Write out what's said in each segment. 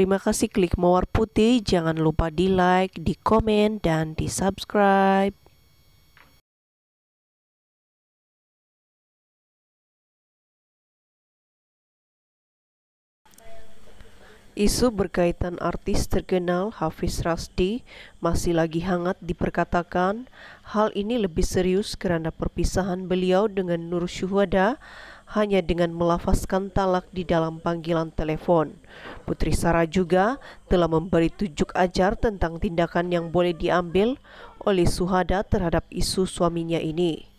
Terima kasih klik mawar putih. Jangan lupa di like, di komen, dan di subscribe. Isu berkaitan artis terkenal Hafiz Rasti masih lagi hangat diperkatakan. Hal ini lebih serius kerana perpisahan beliau dengan Nur Syuhada hanya dengan melafazkan talak di dalam panggilan telepon. Putri Sarah juga telah memberi tujuk ajar tentang tindakan yang boleh diambil oleh Suhada terhadap isu suaminya ini.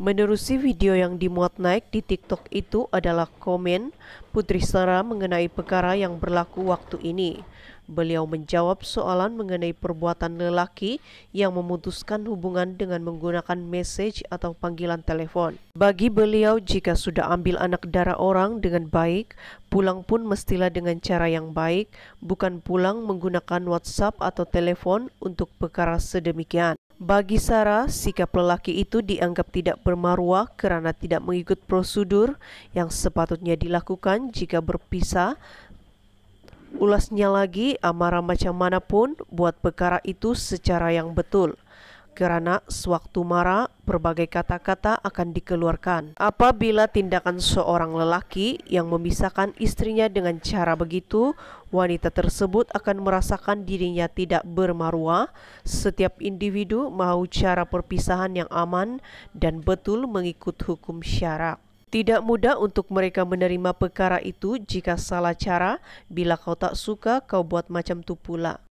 Menerusi video yang dimuat naik di TikTok itu adalah komen Putri Sara mengenai perkara yang berlaku waktu ini. Beliau menjawab soalan mengenai perbuatan lelaki yang memutuskan hubungan dengan menggunakan message atau panggilan telepon. Bagi beliau, jika sudah ambil anak darah orang dengan baik, pulang pun mestilah dengan cara yang baik, bukan pulang menggunakan WhatsApp atau telepon untuk perkara sedemikian. Bagi Sarah, sikap lelaki itu dianggap tidak bermarwah kerana tidak mengikut prosedur yang sepatutnya dilakukan jika berpisah. Ulasnya lagi, amarah macam mana pun buat perkara itu secara yang betul. Kerana sewaktu marah, berbagai kata-kata akan dikeluarkan. Apabila tindakan seorang lelaki yang memisahkan istrinya dengan cara begitu, wanita tersebut akan merasakan dirinya tidak bermaruah. Setiap individu mau cara perpisahan yang aman dan betul mengikut hukum syarak. Tidak mudah untuk mereka menerima perkara itu jika salah cara. Bila kau tak suka, kau buat macam tu pula.